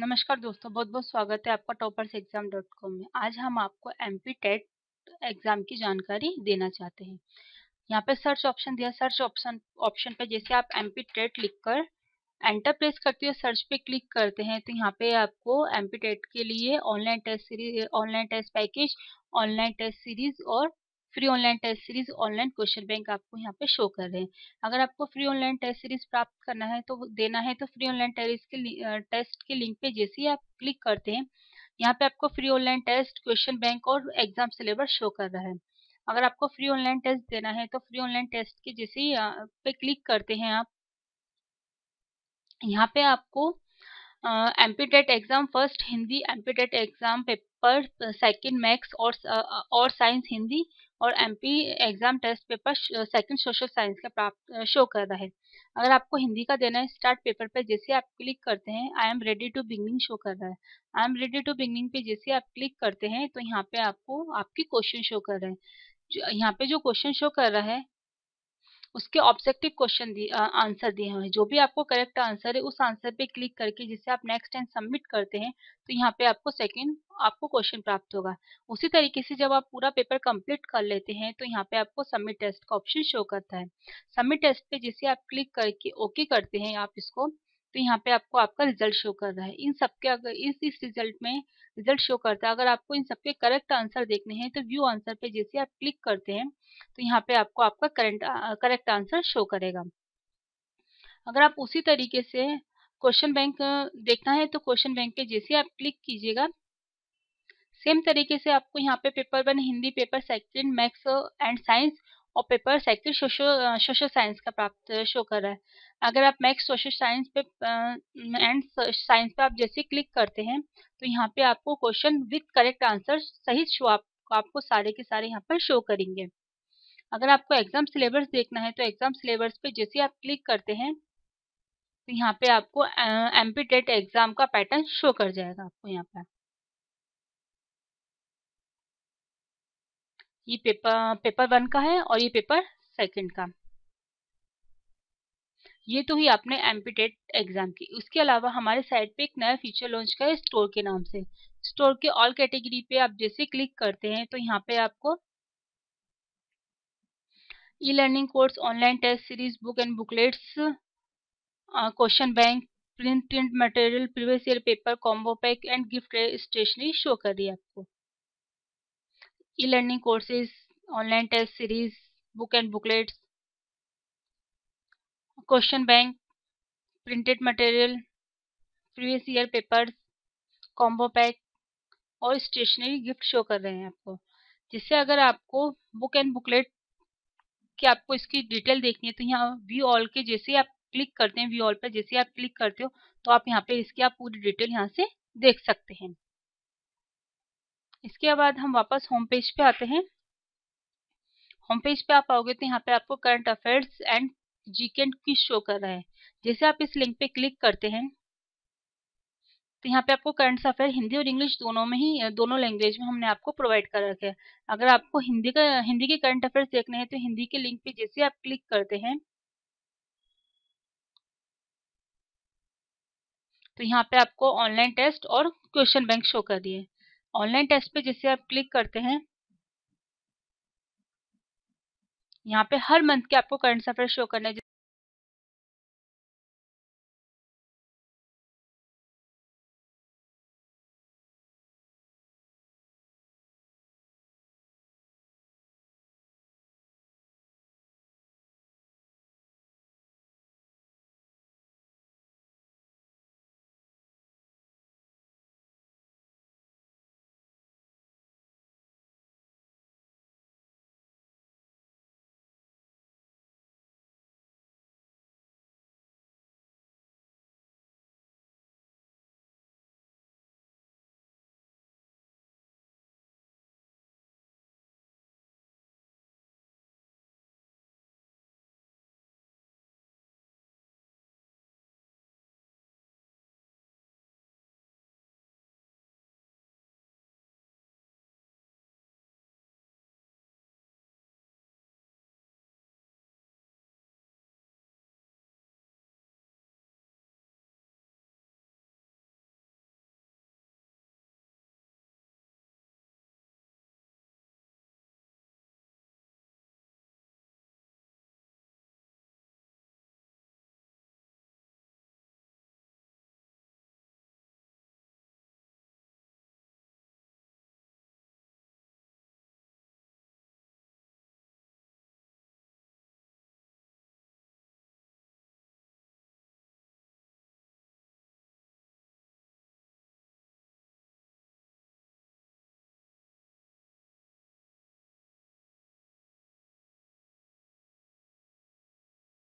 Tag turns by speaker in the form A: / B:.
A: नमस्कार दोस्तों बहुत बहुत स्वागत है आपका टॉपर्स एग्जाम डॉट कॉम में आज हम आपको एम पी टेट एग्जाम की जानकारी देना चाहते हैं यहाँ पे सर्च ऑप्शन दिया सर्च ऑप्शन ऑप्शन पे जैसे आप एम पी टेट लिख कर एंटर प्रेस करते हो सर्च पे क्लिक करते हैं तो यहाँ पे आपको एम पी टेट के लिए online test series online test package online test series और free online test series online question bank आपको यहाँ पे शो कर रहे हैं अगर आपको फ्री ऑनलाइन टेस्ट सीरीज प्राप्त करना है तो देना है तो फ्री ऑनलाइन टेस्ट के टेस्ट के लिंक पे जैसे ही आप क्लिक करते हैं यहाँ पे आपको free online test question bank और एग्जाम सिलेबस शो कर रहा है अगर आपको फ्री ऑनलाइन टेस्ट देना है तो फ्री ऑनलाइन टेस्ट के जैसे ही पे क्लिक करते हैं आप यहाँ पे आपको MPTET exam first Hindi MPTET exam paper second maths और और साइंस हिंदी और MP exam test paper second social science का प्राप्त शो कर रहा है अगर आपको हिंदी का देना है स्टार्ट पेपर पे जैसे आप क्लिक करते हैं I am ready to beginning show कर रहा है I am ready to beginning पे जैसे आप क्लिक करते हैं तो यहाँ पे आपको आपकी क्वेश्चन शो कर रहे हैं यहाँ पे जो क्वेश्चन शो कर रहा है उसके ऑब्जेक्टिव क्वेश्चन आंसर दिए हुए हैं जो भी आपको करेक्ट आंसर है उस आंसर पे क्लिक करके जिसे आप नेक्स्ट टाइम सबमिट करते हैं तो यहाँ पे आपको सेकंड आपको क्वेश्चन प्राप्त होगा उसी तरीके से जब आप पूरा पेपर कंप्लीट कर लेते हैं तो यहाँ पे आपको सबमिट टेस्ट का ऑप्शन शो करता है सबमिट टेस्ट पे जिसे आप क्लिक करके ओके करते हैं आप इसको तो यहाँ पे आपको आपका रिजल्ट शो कर रहा है इन सबके अगर इस इस रिजल्ट में रिजल्ट शो करता है अगर आपको इन सबके करेक्ट आंसर देखने हैं तो व्यू आंसर पे जैसे आप क्लिक करते हैं तो यहाँ पे आपको आपका करेंट करेक्ट आंसर शो करेगा अगर आप उसी तरीके से क्वेश्चन बैंक देखना है तो क्वेश्चन बैंक पे जैसे आप क्लिक कीजिएगा सेम तरीके से आपको यहाँ पे paper one Hindi paper second maths and science और paper sector social social science का प्राप्त शो कर रहा है अगर आप मैक्स सोशल साइंस पे एंड साइंस पे आप जैसे क्लिक करते हैं तो यहाँ पे आपको क्वेश्चन विथ करेक्ट आंसर सही शो आप, आपको सारे के सारे यहाँ पर शो करेंगे अगर आपको एग्जाम सिलेबस देखना है तो एग्जाम सिलेबस पे जैसे आप क्लिक करते हैं तो यहाँ पे आपको एम एग्जाम का पैटर्न शो कर जाएगा आपको यहाँ पर ये पेपर पेपर वन का है और ये पेपर सेकंड का ये तो ही आपने एमपीटेट एग्जाम की उसके अलावा हमारे साइट पे एक नया फीचर लॉन्च का है स्टोर के नाम से स्टोर के ऑल कैटेगरी पे आप जैसे क्लिक करते हैं तो यहाँ पे आपको E learning course online test series book and booklets question bank print print material previous year paper combo pack and gift stationery show कर है आपको E learning courses online test series book and booklets question bank printed material previous year papers combo pack और stationery gift show कर रहे हैं आपको जिससे अगर आपको बुक एंड बुकलेट कि आपको इसकी डिटेल देखनी है तो यहाँ व्यू ऑल के जैसे आप क्लिक करते हैं व्यू ऑल पर जैसे आप क्लिक करते हो तो आप यहाँ पे इसकी आप पूरी डिटेल यहाँ से देख सकते हैं इसके बाद हम वापस होम पेज पे आते हैं होम पेज पे आप आओगे तो यहाँ पे आपको current affairs and GK quiz show कर रहा है जैसे आप इस लिंक पे क्लिक करते हैं तो यहाँ पे आपको करंट अफेयर हिंदी और इंग्लिश दोनों में ही दोनों लैंग्वेज में हमने आपको प्रोवाइड कर रखे है अगर आपको हिंदी का हिंदी के करंट अफेयर्स देखने हैं तो हिंदी के लिंक पे जैसे आप क्लिक करते हैं तो यहाँ पे आपको ऑनलाइन टेस्ट और क्वेश्चन बैंक शो कर दिए ऑनलाइन टेस्ट पे जिसे आप क्लिक करते हैं यहाँ पे हर मंथ के आपको करंट अफेयर शो करने